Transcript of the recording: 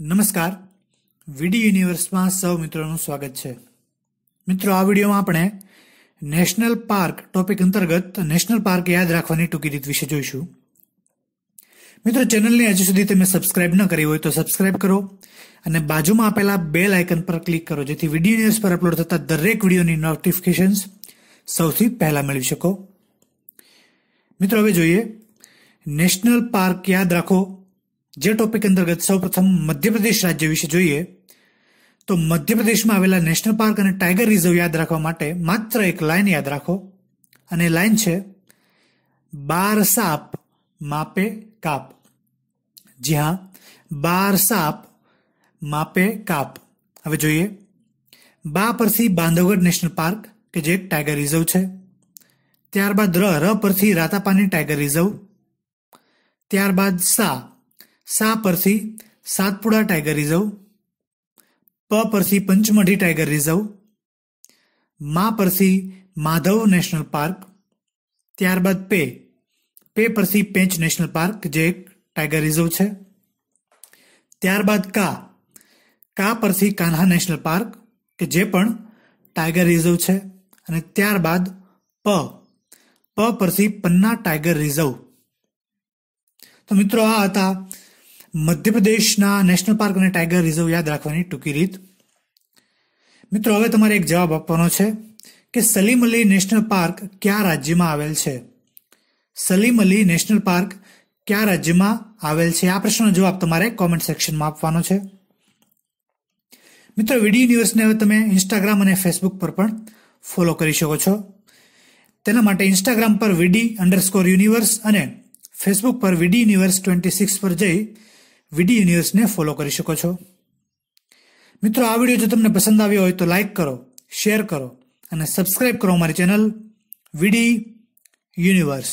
નમસ્કાર વીડી યુનિવર્સમાં સૌ મિત્રોનું સ્વાગત છે મિત્રો આ વિડીયોમાં આપણે નેશનલ પાર્ક ટોપિક અંતર્ગત નેશનલ પાર્ક યાદ રાખવાની ટૂંકી રીત વિશે જોઈશું મિત્રો ચેનલને હજુ સુધી તમે સબસ્ક્રાઇબ ન કરી હોય તો સબસ્ક્રાઇબ કરો અને બાજુમાં આપેલા બેલ આઇકન પર ક્લિક કરો જેથી વિડીયો ન્યૂઝ પર અપલોડ થતા દરેક વિડીયોની નોટિફિકેશન્સ સૌથી પહેલાં મેળવી શકો મિત્રો હવે જોઈએ નેશનલ પાર્ક યાદ રાખો જે ટોપિક અંતર્ગત સૌપ્રથમ મધ્યપ્રદેશ રાજ્ય વિશે જોઈએ તો મધ્યપ્રદેશમાં આવેલા નેશનલ પાર્ક અને ટાઈગર રિઝર્વ યાદ રાખવા માટે માત્ર એક લાઇન યાદ રાખો અને લાઇન છે બાર સાપ માપે કાપ જી હા બાર સાપ માપે કાપ હવે જોઈએ બા પરથી બાંધવગઢ નેશનલ પાર્ક કે જે એક ટાઈગર રિઝર્વ છે ત્યારબાદ ર ર પરથી રાતાપાની ટાઈગર રિઝર્વ ત્યારબાદ સા સા પરથી સાતપુડા ટાઈગર રિઝર્વ પ પરથી પંચમઢી ટાઈગર રિઝર્વ મા પરથી માધવ નેશનલ પાર્ક ત્યારબાદ પે પે પરથી પેંચ નેશનલ પાર્ક જે એક ટાઈગર રિઝર્વ છે ત્યારબાદ કા કા પરથી કાન્હા નેશનલ પાર્ક કે જે પણ ટાઈગર રિઝર્વ છે અને ત્યારબાદ પ પ પરથી પન્ના ટાઈગર રિઝર્વ તો મિત્રો આ હતા મધ્યપ્રદેશના નેશનલ પાર્ક અને ટાઈગર રિઝર્વ યાદ રાખવાની ટૂંકી રીત મિત્રો હવે તમારે એક જવાબ આપવાનો છે કે સલીમ અલી નેશનલ પાર્ક કયા રાજ્યમાં આવેલ છે સલીમ અલી નેશનલ પાર્ક કયા રાજ્યમાં આવેલ છે આ પ્રશ્નનો જવાબ તમારે કોમેન્ટ સેક્શનમાં આપવાનો છે મિત્રો વિડી યુનિવર્સને હવે તમે ઇન્સ્ટાગ્રામ અને ફેસબુક પર પણ ફોલો કરી શકો છો તેના માટે ઇન્સ્ટાગ્રામ પર વીડી અંડરસ્કોર યુનિવર્સ અને ફેસબુક પર વીડી યુનિવર્સ ટ્વેન્ટી સિક્સ પર જઈ વીડી યુનિવર્સને ફોલો કરી શકો છો મિત્રો આ વિડીયો જો તમને પસંદ આવ્યો હોય તો લાઇક કરો શેર કરો અને સબસ્ક્રાઈબ કરો અમારી ચેનલ વીડી યુનિવર્સ